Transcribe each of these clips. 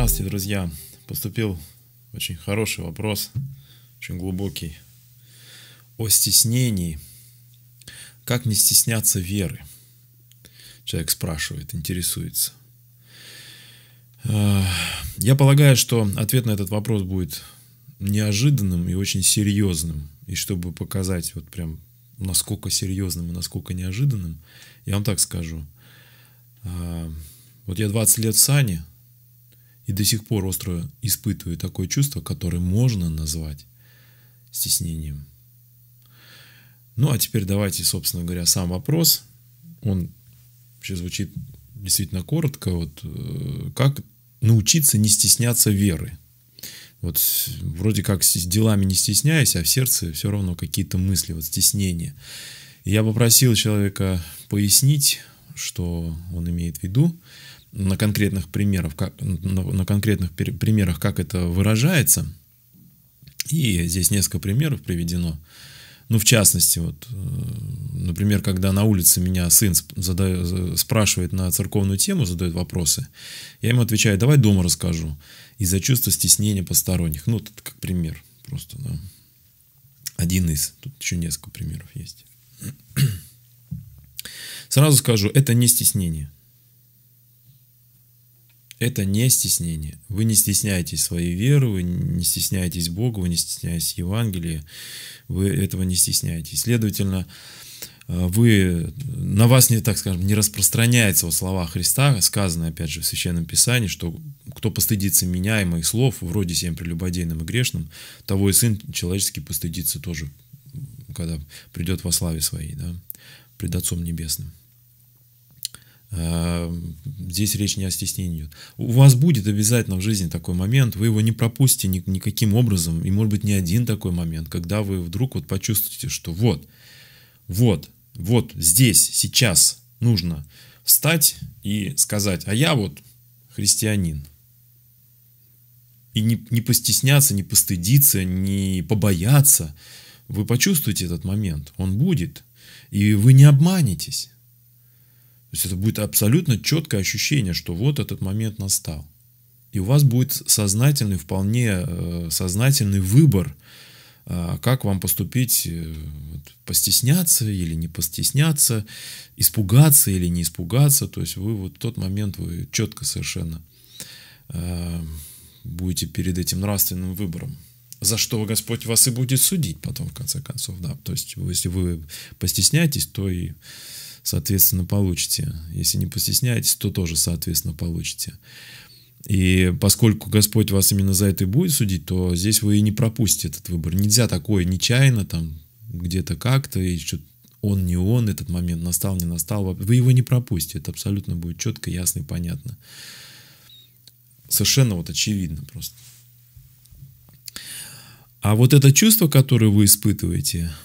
Здравствуйте, друзья! Поступил очень хороший вопрос, очень глубокий, о стеснении. Как не стесняться веры? Человек спрашивает, интересуется. Э, я полагаю, что ответ на этот вопрос будет неожиданным и очень серьезным. И чтобы показать вот прям насколько серьезным и насколько неожиданным, я вам так скажу. Э, вот я 20 лет в Сане, и до сих пор остро испытываю такое чувство, которое можно назвать стеснением. Ну а теперь давайте, собственно говоря, сам вопрос. Он вообще звучит действительно коротко. Вот, э, как научиться не стесняться веры? Вот вроде как с делами не стесняясь, а в сердце все равно какие-то мысли, вот стеснение. я попросил человека пояснить, что он имеет в виду на конкретных примерах, как, на, конкретных примерах, как это выражается. И здесь несколько примеров приведено. Ну, в частности, вот, э, например, когда на улице меня сын задает, спрашивает на церковную тему, задает вопросы, я ему отвечаю, давай дома расскажу, из-за чувства стеснения посторонних. Ну, это как пример просто, да. Один из, тут еще несколько примеров есть. Сразу скажу, это не стеснение – это не стеснение. Вы не стесняетесь своей веры, вы не стесняетесь Бога, вы не стесняетесь Евангелия, вы этого не стесняетесь. Следовательно, э, вы, на вас, не, так скажем, не распространяется вот слова Христа, сказано, опять же, в Священном Писании, что кто постыдится меня и моих слов, вроде всем прелюбодейным и грешным, того и Сын Человеческий постыдится тоже, когда придет во славе своей, да, пред Отцом Небесным. Э, здесь речь не о стеснении идет. У вас будет обязательно в жизни такой момент, вы его не пропустите никаким образом, и может быть не один такой момент, когда вы вдруг вот почувствуете, что вот, вот, вот здесь, сейчас нужно встать и сказать, а я вот христианин. И не, не постесняться, не постыдиться, не побояться. Вы почувствуете этот момент, он будет, и вы не обманетесь. То есть это будет абсолютно четкое ощущение, что вот этот момент настал. И у вас будет сознательный, вполне э, сознательный выбор, э, как вам поступить, э, постесняться или не постесняться, испугаться или не испугаться. То есть вы вот в тот момент вы четко совершенно будете перед этим нравственным выбором за что Господь вас и будет судить потом, в конце концов, да. То есть, если вы постесняетесь, то и соответственно, получите. Если не постесняетесь, то тоже, соответственно, получите. И поскольку Господь вас именно за это и будет судить, то здесь вы и не пропустите этот выбор. Нельзя такое нечаянно, там, где-то как-то, и что он, не он, этот момент настал, не настал. Вы его не пропустите. Это абсолютно будет четко, ясно и понятно. Совершенно вот очевидно просто. А вот это чувство, которое вы испытываете –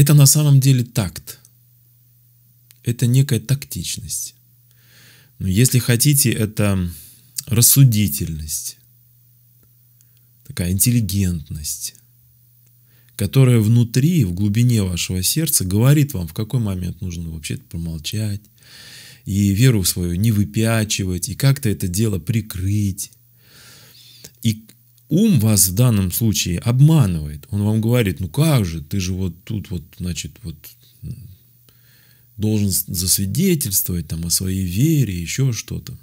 это на самом деле такт. Это некая тактичность. Но если хотите, это рассудительность, такая интеллигентность, которая внутри, в глубине вашего сердца говорит вам, в какой момент нужно вообще промолчать, и веру свою не выпячивать, и как-то это дело прикрыть. И Ум вас в данном случае обманывает. Он вам говорит, ну как же, ты же вот тут вот, значит, вот должен засвидетельствовать там о своей вере, еще что-то.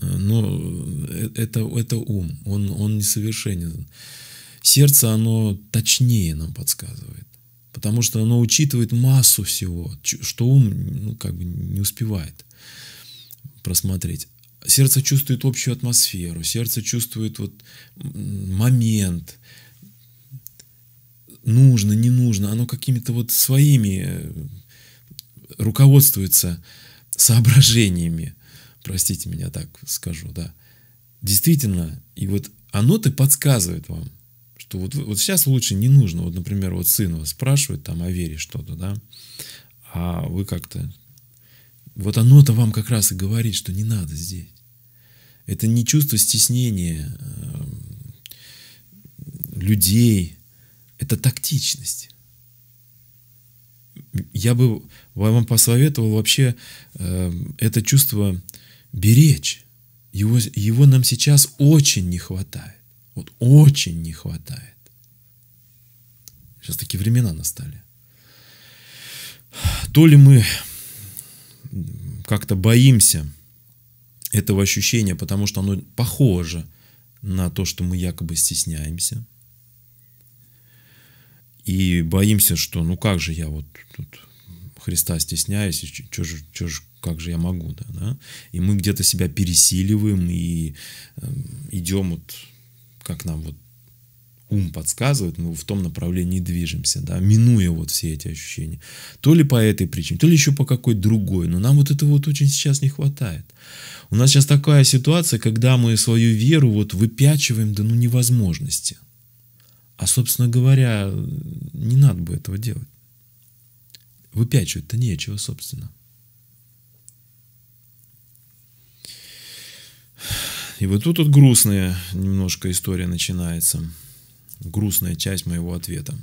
Э, но э, это, это ум, он, он несовершенен. Сердце, оно точнее нам подсказывает, потому что оно учитывает массу всего, что ум ну, как бы не успевает просмотреть сердце чувствует общую атмосферу, сердце чувствует вот момент, нужно, не нужно, оно какими-то вот своими э, руководствуется соображениями, простите меня так скажу, да. Действительно, и вот оно-то подсказывает вам, что вот, вот сейчас лучше не нужно. Вот, например, вот сын вас спрашивает там о вере что-то, да, а вы как-то вот оно-то вам как раз и говорит, что не надо здесь. Это не чувство стеснения эм, людей, это тактичность. Я бы вам посоветовал вообще эм, это чувство беречь. Его, его нам сейчас очень не хватает. Вот очень не хватает. Сейчас такие времена настали. То ли мы как-то боимся этого ощущения, потому что оно похоже на то, что мы якобы стесняемся. И боимся, что ну как же я вот тут Христа стесняюсь, и чё же, чё же, как же я могу, да, да? И мы где-то себя пересиливаем и э, идем вот, как нам вот ум подсказывает, мы в том направлении движемся, да, минуя вот все эти ощущения. То ли по этой причине, то ли еще по какой другой, но нам вот этого вот очень сейчас не хватает. У нас сейчас такая ситуация, когда мы свою веру вот выпячиваем до ну невозможности. А, собственно говоря, не надо бы этого делать. Выпячивать-то нечего, собственно. И вот тут вот грустная немножко история начинается грустная часть моего ответа.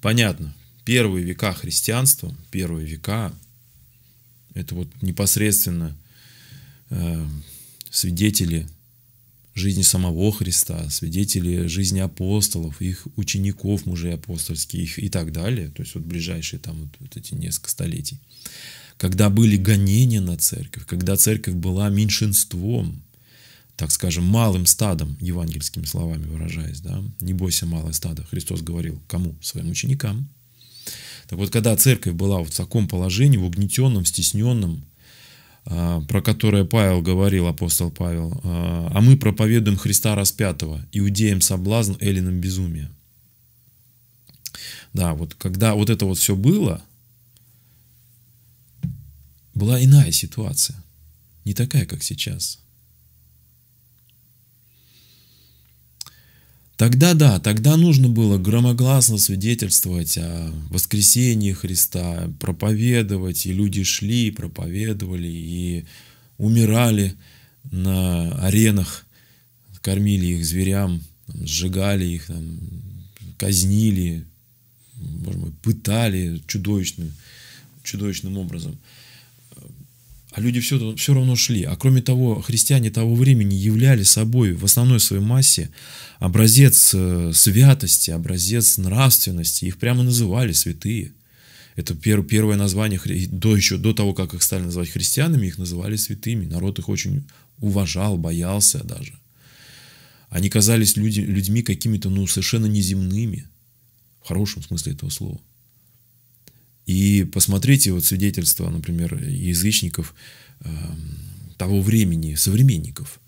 Понятно, первые века христианства, первые века, это вот непосредственно э, свидетели жизни самого Христа, свидетели жизни апостолов, их учеников, мужей апостольских и так далее, то есть вот ближайшие там вот, вот эти несколько столетий, когда были гонения на церковь, когда церковь была меньшинством, так скажем, малым стадом, евангельскими словами выражаясь, да, не бойся малое стадо, Христос говорил кому? Своим ученикам. Так вот, когда церковь была вот в таком положении, в угнетенном, стесненном, а, про которое Павел говорил, апостол Павел, а, «А мы проповедуем Христа распятого, иудеям соблазн, эллинам безумие». Да, вот когда вот это вот все было, была иная ситуация, не такая, как сейчас – Тогда да, тогда нужно было громогласно свидетельствовать о воскресении Христа, проповедовать, и люди шли, проповедовали, и умирали на аренах, кормили их зверям, сжигали их, там, казнили, может быть, пытали чудовищным, чудовищным образом а люди все, все равно шли. А кроме того, христиане того времени являли собой в основной своей массе образец э, святости, образец нравственности. Их прямо называли святые. Это первое название, до, еще до того, как их стали называть христианами, их называли святыми. Народ их очень уважал, боялся даже. Они казались люди, людьми какими-то ну, совершенно неземными, в хорошем смысле этого слова. И посмотрите вот свидетельства, например, язычников э, того времени, современников,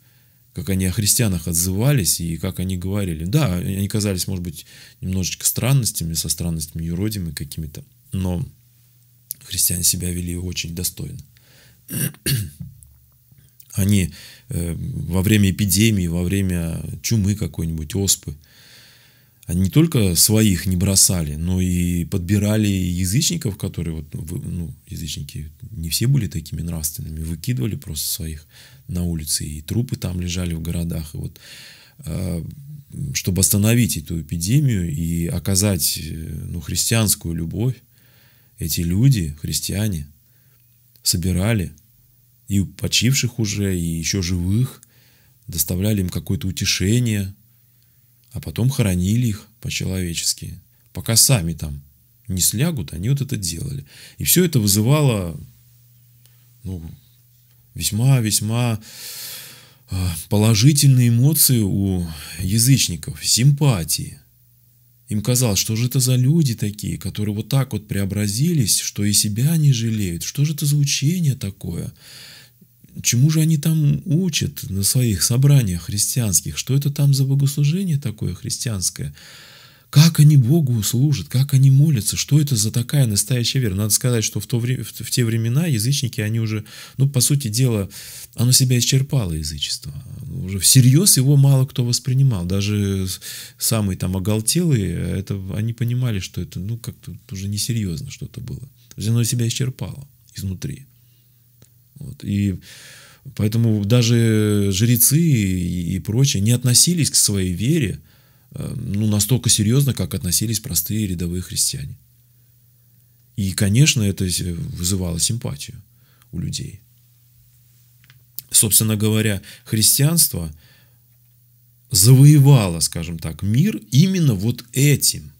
как они о христианах отзывались и как они говорили. Да, они казались, может быть, немножечко странностями, со странностями юродимы какими-то, но христиане себя вели очень достойно. Они э, во время эпидемии, во время чумы какой-нибудь, оспы, э, не только своих не бросали, но и подбирали язычников, которые, вот, ну, язычники не все были такими нравственными, выкидывали просто своих на улице, и трупы там лежали в городах, и вот э, чтобы остановить эту эпидемию и оказать э, ну, христианскую любовь, эти люди, христиане, собирали и почивших уже, и еще живых, доставляли им какое-то утешение, а потом хоронили их по-человечески. Пока сами там не слягут, они вот это делали. И все это вызывало ну, весьма-весьма а, положительные эмоции у язычников, симпатии. Им казалось, что же это за люди такие, которые вот так вот преобразились, что и себя не жалеют, что же это за учение такое – чему же они там учат на своих собраниях христианских? Что это там за богослужение такое христианское? Как они Богу служат, как они молятся, что это за такая настоящая вера? Надо сказать, что в, то вре- в те времена язычники, они уже, ну, по сути дела, оно себя исчерпало, язычество. Уже всерьез его мало кто воспринимал. Даже самые там оголтелые, это, они понимали, что это, ну, как-то уже несерьезно что-то было. То есть оно себя исчерпало изнутри. Вот. И поэтому даже жрецы и, и прочие не относились к своей вере э, ну, настолько серьезно, как относились простые рядовые христиане. И, конечно, это вызывало симпатию у людей. Собственно говоря, христианство завоевало, скажем так, мир именно вот этим –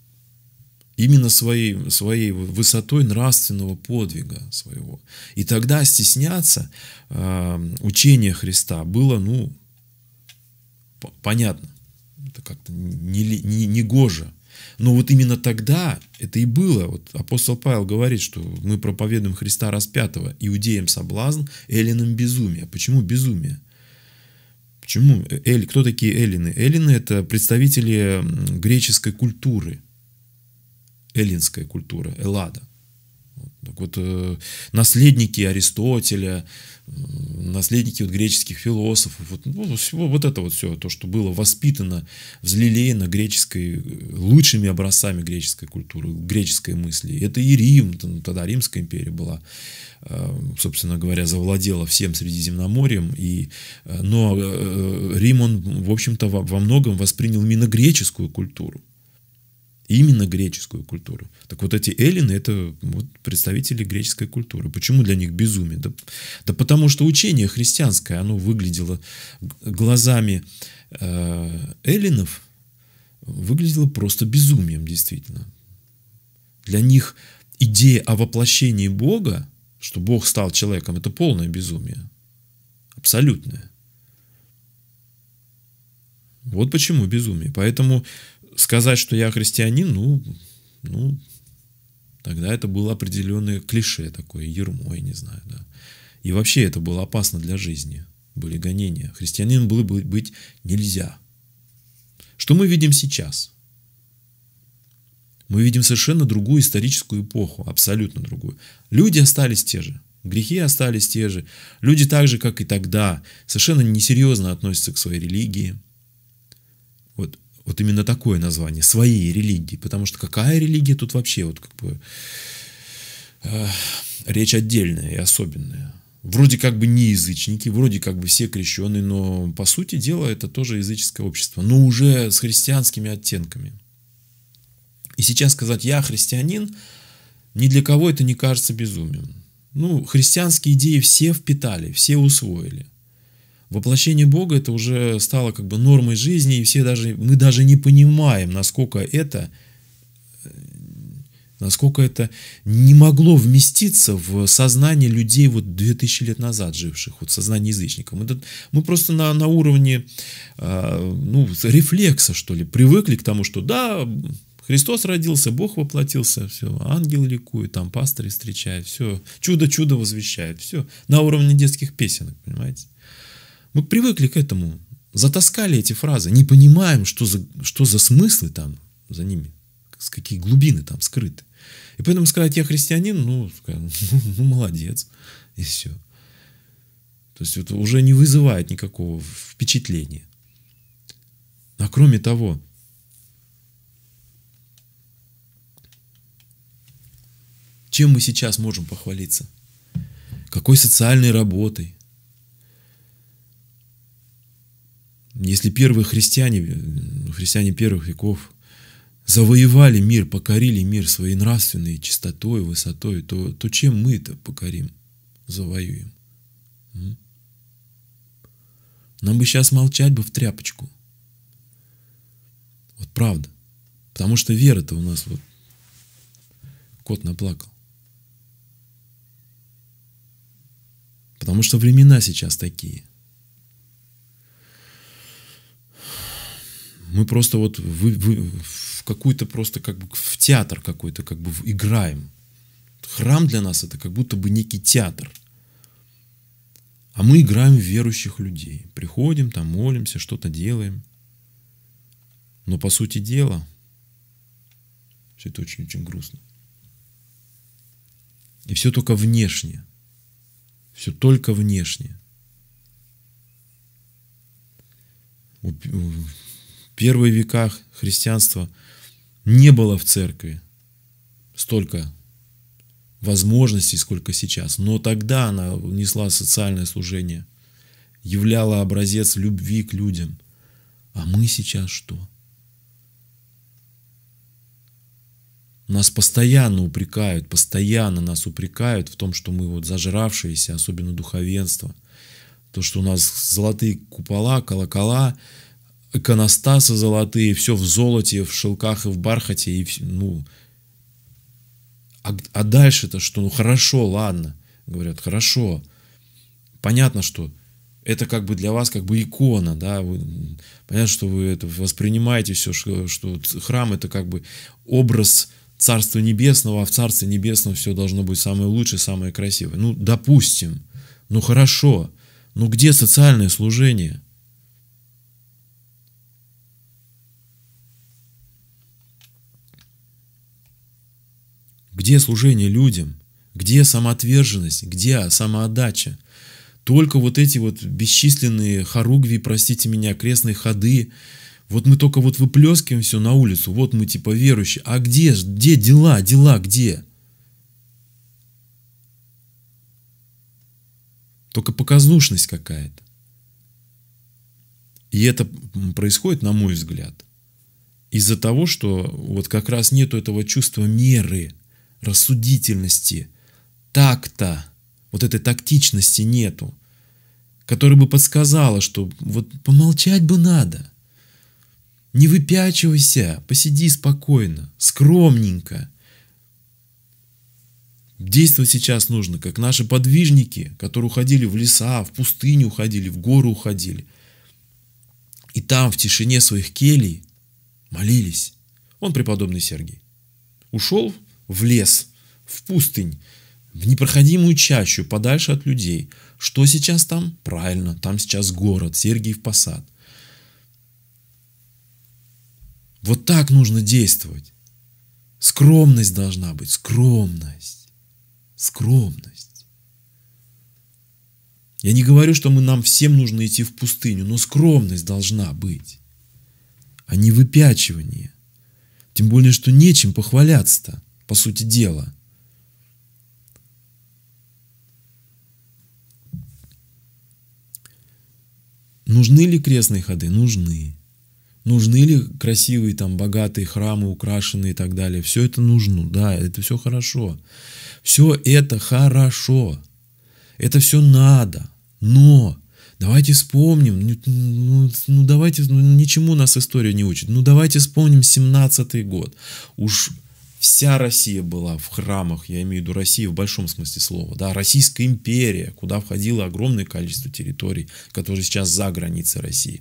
именно своей, своей высотой нравственного подвига своего. И тогда стесняться э, учения Христа было, ну, понятно, это как-то негоже. Не, не, не гоже. Но вот именно тогда это и было. Вот апостол Павел говорит, что мы проповедуем Христа распятого, иудеям соблазн, эллинам безумие. Почему безумие? Почему? Э, эль, кто такие эллины? Эллины – это представители греческой культуры – эллинская культура, Эллада. Так вот, э, наследники Аристотеля, э, наследники вот греческих философов, вот, ну, вот это вот все, то, что было воспитано, взлелеено греческой, э, лучшими образцами греческой культуры, греческой мысли. Это и Рим, тогда Римская империя была, собственно говоря, завладела всем Средиземноморьем, и, но Рим, он, в общем-то, во многом воспринял именно греческую культуру именно греческую культуру. Так вот эти эллины – это вот представители греческой культуры. Почему для них безумие? Да, да потому что учение христианское, оно выглядело глазами э, эллинов, выглядело просто безумием действительно. Для них идея о воплощении Бога, что Бог стал человеком, это полное безумие. Абсолютное. Вот почему безумие. Поэтому сказать, что я христианин, ну, ну, тогда это было определенное клише такое, ермо, я не знаю, да. И вообще это было опасно для жизни, были гонения. Христианин было бы быть нельзя. Что мы видим сейчас? Мы видим совершенно другую историческую эпоху, абсолютно другую. Люди остались те же, грехи остались те же. Люди так же, как и тогда, совершенно несерьезно относятся к своей религии – вот именно такое название, своей религии. Потому что какая религия тут вообще, вот как бы, э, речь отдельная и особенная. Вроде как бы не язычники, вроде как бы все крещенные, но по сути дела это тоже языческое общество, но уже с христианскими оттенками. И сейчас сказать «я христианин» ни для кого это не кажется безумием. Ну, христианские идеи все впитали, все усвоили. Воплощение Бога это уже стало как бы нормой жизни, и все даже, мы даже не понимаем, насколько это, э, насколько это не могло вместиться в сознание людей вот 2000 лет назад живших, вот сознание язычников. Мы, мы просто на, на уровне э, ну, рефлекса, что ли, привыкли к тому, что да, Христос родился, Бог воплотился, все, ангел ликует, там пастырь встречает, все, чудо-чудо возвещает, все, на уровне детских песенок, понимаете? Мы привыкли к этому, затаскали эти фразы, не понимаем, что за, что за смыслы там за ними, с какие глубины там скрыты. И поэтому сказать, я христианин, ну, ну, ну молодец, и все. То есть это уже не вызывает никакого впечатления. А кроме того, чем мы сейчас можем похвалиться? Какой социальной работой? Если первые христиане, ну, христиане первых веков, завоевали мир, покорили мир своей нравственной чистотой, высотой, то, то чем мы это покорим, завоюем? Нам бы сейчас молчать бы в тряпочку. Вот правда. Потому что вера-то у нас вот кот наплакал. Потому что времена сейчас такие – мы просто вот вы, вы, в какую-то просто как бы в театр какой-то как бы играем. Храм для нас это как будто бы некий театр. А мы играем в верующих людей. Приходим, там молимся, что-то делаем. Но по сути дела, все это очень-очень грустно. И все только внешнее, Все только внешнее. Э, первые веках христианства не было в церкви столько возможностей, сколько сейчас. Но тогда она несла социальное служение, являла образец любви к людям. А мы сейчас что? Нас постоянно упрекают, постоянно нас упрекают в том, что мы вот зажравшиеся, особенно духовенство. То, что у нас золотые купола, колокола, иконостасы золотые, все в золоте, в шелках и в бархате, и ну... А, а дальше-то что? Ну хорошо, ладно. Говорят, хорошо. Понятно, что это как бы для вас как бы икона, да, вы, понятно, что вы это воспринимаете все, что, что храм это как бы образ Царства Небесного, а в Царстве Небесном все должно быть самое лучшее, самое красивое. Ну, допустим, ну хорошо, ну где социальное служение? Где служение людям? Где самоотверженность? Где самоотдача? Только вот эти вот бесчисленные хоругви, простите меня, крестные ходы, вот мы только вот выплескиваем все на улицу, вот мы типа верующие. А где, где дела, дела где? Только показнушность какая-то. И это происходит, на мой взгляд, из-за того, что вот как раз нету этого чувства меры – рассудительности, такта, вот этой тактичности нету, которая бы подсказала, что вот помолчать бы надо. Не выпячивайся, посиди спокойно, скромненько. Действовать сейчас нужно, как наши подвижники, которые уходили в леса, в пустыню уходили, в горы уходили. И там, в тишине своих келей, молились. Он преподобный Сергий. Ушел в лес, в пустынь, в непроходимую чащу, подальше от людей. Что сейчас там? Правильно, там сейчас город, Сергиев Посад. Вот так нужно действовать. Скромность должна быть, скромность, скромность. Я не говорю, что мы, нам всем нужно идти в пустыню, но скромность должна быть, а не выпячивание. Тем более, что нечем похваляться-то по сути дела. Нужны ли крестные ходы? Нужны. Нужны ли красивые, там, богатые храмы, украшенные и так далее? Все это нужно, да, это все хорошо. Все это хорошо. Это все надо. Но давайте вспомним, ну, ну, ну давайте, ну, ничему нас история не учит. Ну давайте вспомним 17-й год. Уж вся Россия была в храмах, я имею в виду Россию в большом смысле слова, да, Российская империя, куда входило огромное количество территорий, которые сейчас за границей России.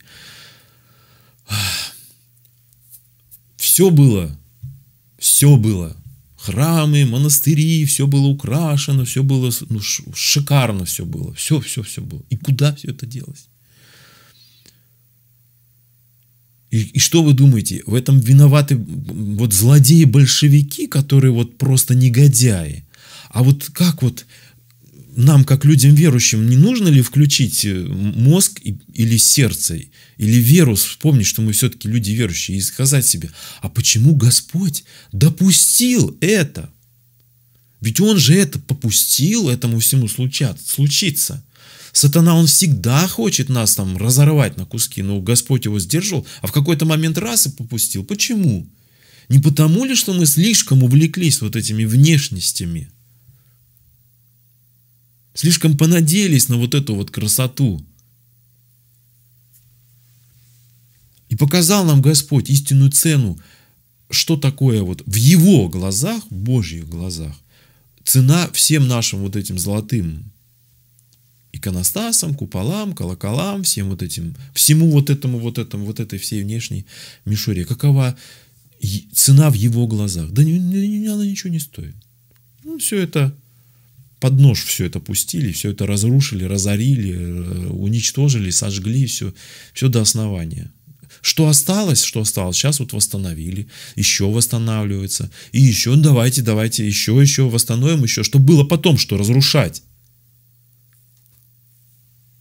Все было, все было, храмы, монастыри, все было украшено, все было, ну, шикарно все было, все, все, все было. И куда все это делось? И, и что вы думаете, в этом виноваты вот злодеи-большевики, которые вот просто негодяи? А вот как вот нам, как людям верующим, не нужно ли включить э, мозг или сердце, или веру, вспомнить, что мы все-таки люди верующие, и сказать себе, а почему Господь допустил это? Ведь Он же это попустил этому всему случаться, Сатана, он всегда хочет нас там разорвать на куски, но ну, Господь его сдерживал, а в какой-то момент раз и попустил. Почему? Не потому ли, что мы слишком увлеклись вот этими внешностями? Слишком понадеялись на вот эту вот красоту. И показал нам Господь истинную цену, что такое вот в Его глазах, в Божьих глазах, цена всем нашим вот этим золотым иконостасам, куполам, колоколам, всем вот этим, всему вот этому, вот этому, вот этой всей внешней мишуре. Какова цена в его глазах? Да не, она ничего не стоит. Ну, все это под нож все это пустили, все это разрушили, разорили, э, уничтожили, сожгли, все, все до основания. Что осталось, что осталось, сейчас вот восстановили, еще восстанавливается, и еще давайте, давайте, еще, еще восстановим, еще, что было потом, что разрушать.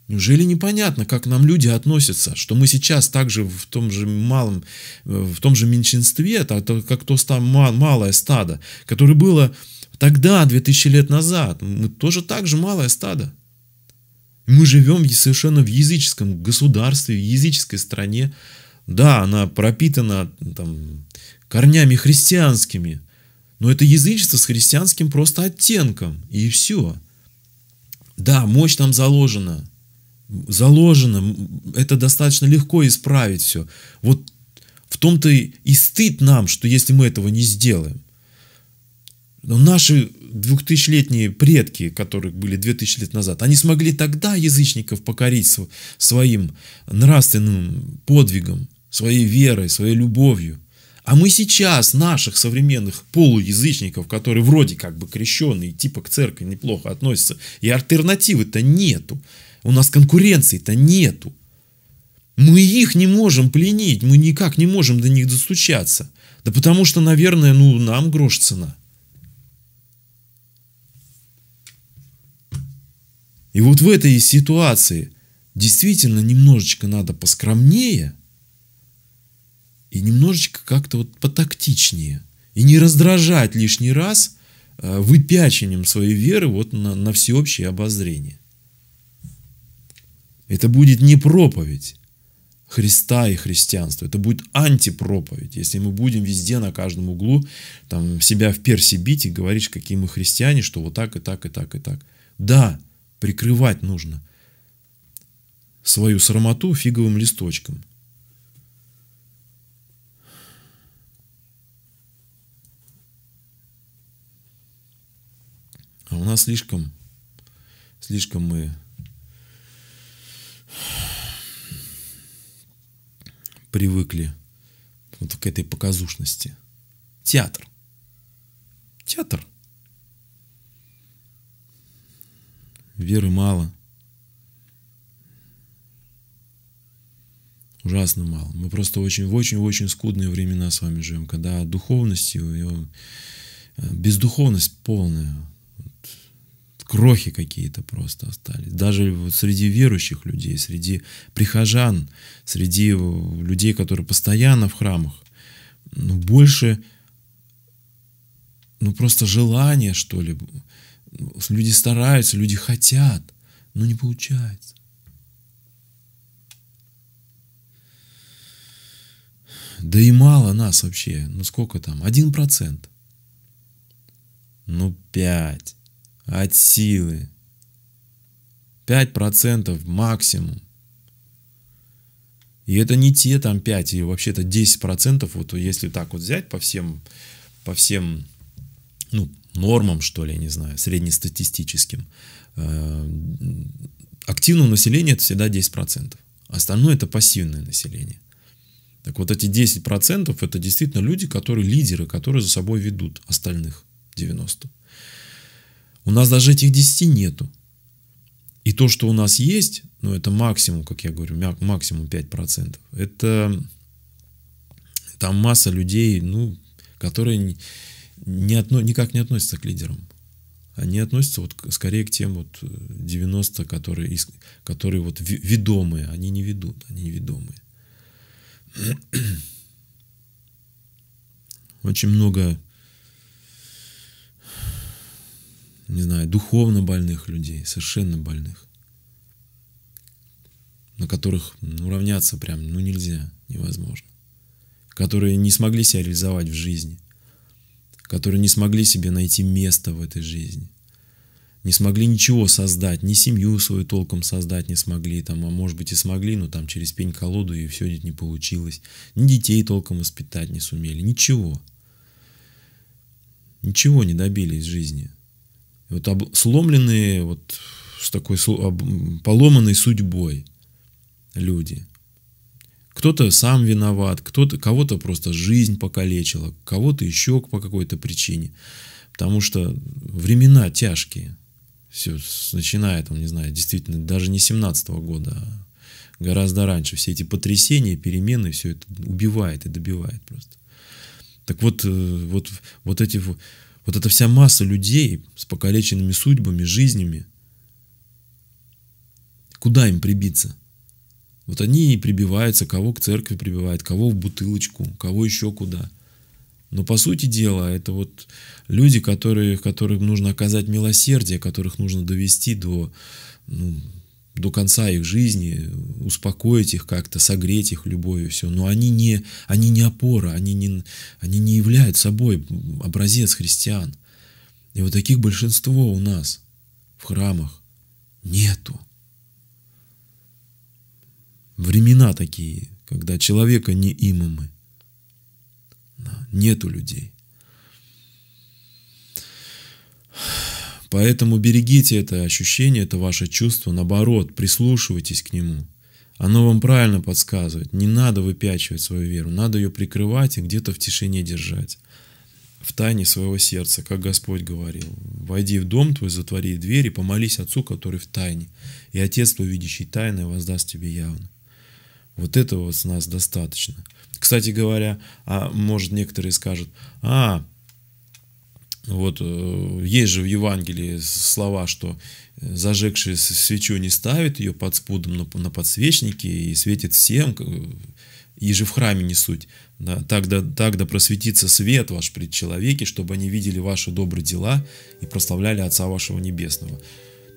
Неужели непонятно, как нам люди относятся, что мы сейчас также в том же малом, в том же меньшинстве, как то стам, малое стадо, которое было тогда, 2000 лет назад. Мы тоже так же малое стадо. Мы живем совершенно в языческом государстве, в языческой стране. Да, она пропитана там, корнями христианскими, но это язычество с христианским просто оттенком, и все. Да, мощь там заложена – заложено, это достаточно легко исправить все. Вот в том-то и стыд нам, что если мы этого не сделаем. Но наши двухтысячелетние предки, которые были две тысячи лет назад, они смогли тогда язычников покорить своим нравственным подвигом, своей верой, своей любовью. А мы сейчас наших современных полуязычников, которые вроде как бы крещенные, типа к церкви неплохо относятся, и альтернативы-то нету. У нас конкуренции-то нету. Мы их не можем пленить, мы никак не можем до них достучаться. Да потому что, наверное, ну, нам грош цена. И вот в этой ситуации действительно немножечко надо поскромнее и немножечко как-то вот потактичнее. И не раздражать лишний раз э, выпячением своей веры вот на, на всеобщее обозрение. Это будет не проповедь Христа и христианства, это будет антипроповедь, если мы будем везде на каждом углу там, себя в перси бить и говорить, какие мы христиане, что вот так и так и так и так. Да, прикрывать нужно свою срамоту фиговым листочком. А у нас слишком, слишком мы привыкли вот к этой показушности. Театр. Театр. Веры мало. Ужасно мало. Мы просто очень, в очень-очень скудные времена с вами живем, когда духовностью, э, бездуховность полная, крохи какие-то просто остались. Даже вот среди верующих людей, среди прихожан, среди людей, которые постоянно в храмах, ну, больше, ну, просто желание, что ли. Люди стараются, люди хотят, но не получается. Да и мало нас вообще. Ну сколько там? Один процент. Ну пять от силы. 5% максимум. И это не те там 5, и вообще-то 10%, вот если так вот взять по всем, по всем ну, нормам, что ли, я не знаю, среднестатистическим, э, активного населения это всегда 10%. Остальное это пассивное население. Так вот эти 10% это действительно люди, которые лидеры, которые за собой ведут остальных 90%. У нас даже этих 10 нету. И то, что у нас есть, ну это максимум, как я говорю, максимум 5%. Это там масса людей, ну, которые не отно, никак не относятся к лидерам. Они относятся вот скорее к тем вот 90, э, которые, которые вот ведомые. Они не ведут, они не ведомые. Очень много не знаю, духовно больных людей, совершенно больных, на которых ну, равняться прям ну, нельзя, невозможно, которые не смогли себя реализовать в жизни, которые не смогли себе найти место в этой жизни, не смогли ничего создать, ни семью свою толком создать не смогли, там, а может быть и смогли, но там через пень-колоду и все не получилось, ни детей толком воспитать не сумели, ничего. Ничего не добились в жизни вот об, сломленные, вот с такой об, поломанной судьбой люди. Кто-то сам виноват, кто-то, кого-то просто жизнь покалечила, кого-то еще по какой-то причине. Потому что времена тяжкие. Все, начиная там, не знаю, действительно, даже не 17 -го года, а гораздо раньше. Все эти потрясения, перемены, все это убивает и добивает просто. Так вот, э, вот, вот эти вот эта вся масса людей с покалеченными судьбами, жизнями, куда им прибиться? Вот они и прибиваются, кого к церкви прибивают, кого в бутылочку, кого еще куда. Но по сути дела, это вот люди, которые, которым нужно оказать милосердие, которых нужно довести до, ну, до конца их жизни, успокоить их как-то, согреть их любовью, все. Но они не, они не опора, они не, они не являют собой образец христиан. И вот таких большинство у нас в храмах нету. Времена такие, когда человека не имамы. нету людей. Поэтому берегите это ощущение, это ваше чувство, наоборот, прислушивайтесь к нему. Оно вам правильно подсказывает. Не надо выпячивать свою веру, надо ее прикрывать и где-то в тишине держать. В тайне своего сердца, как Господь говорил. Войди в дом твой, затвори дверь и помолись Отцу, который в тайне. И Отец твой, видящий тайное, воздаст тебе явно. Вот этого вот с нас достаточно. Кстати говоря, а может некоторые скажут, а, вот, э, есть же в Евангелии слова, что э, зажегший свечу не ставит ее под спудом на, подсвечнике и светит всем, э, и же в храме не суть. Да, так да, просветится свет ваш пред человеки, чтобы они видели ваши добрые дела и прославляли Отца вашего Небесного.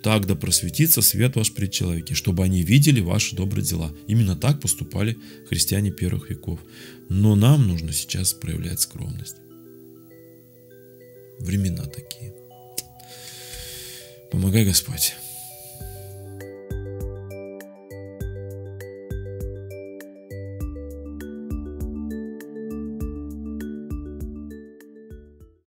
Так да, просветится свет ваш пред человеки, чтобы они видели ваши добрые дела. Именно так поступали христиане первых веков. Но нам нужно сейчас проявлять скромность. Времена такие. Помогай, Господь.